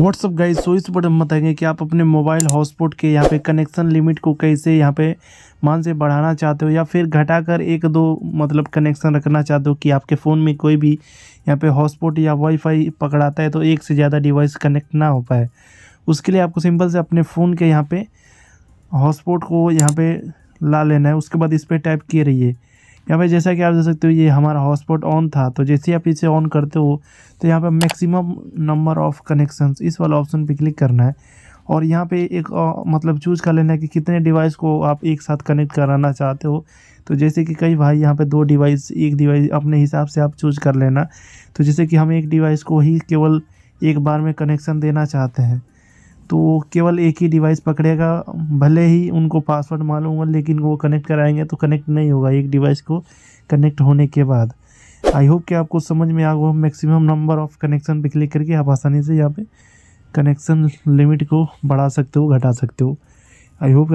what's up guys so इस पर हम बताएंगे कि आप अपने मोबाइल हॉटस्पॉट के यहाँ पे कनेक्शन लिमिट को कैसे यहाँ पे मान से बढ़ाना चाहते हो या फिर घटाकर एक दो मतलब कनेक्शन रखना चाहते हो कि आपके फ़ोन में कोई भी यहाँ पे हॉटस्पॉट या वाईफाई पकड़ाता है तो एक से ज़्यादा डिवाइस कनेक्ट ना हो पाए उसके लिए आपको सिंपल से अपने फ़ोन के यहाँ पर हॉटस्पॉट को यहाँ पर ला लेना है उसके बाद इस पर टाइप किए रहिए यहाँ पे जैसा कि आप देख सकते हो ये हमारा हॉटस्पॉट ऑन था तो जैसे आप इसे ऑन करते हो तो यहाँ पे मैक्सिमम नंबर ऑफ़ कनेक्शन इस वाला ऑप्शन पे क्लिक करना है और यहाँ पे एक आ, मतलब चूज कर लेना है कि कितने डिवाइस को आप एक साथ कनेक्ट कराना चाहते हो तो जैसे कि कई भाई यहाँ पे दो डिवाइस एक डिवाइस अपने हिसाब से आप चूज कर लेना तो जैसे कि हम एक डिवाइस को ही केवल एक बार में कनेक्शन देना चाहते हैं तो केवल एक ही डिवाइस पकड़ेगा भले ही उनको पासवर्ड मालूम होगा लेकिन वो कनेक्ट कराएंगे तो कनेक्ट नहीं होगा एक डिवाइस को कनेक्ट होने के बाद आई होप कि आपको समझ में आ गया मैक्सिमम नंबर ऑफ़ कनेक्शन पे क्लिक करके आप आसानी से यहाँ पे कनेक्शन लिमिट को बढ़ा सकते हो घटा सकते हो आई होप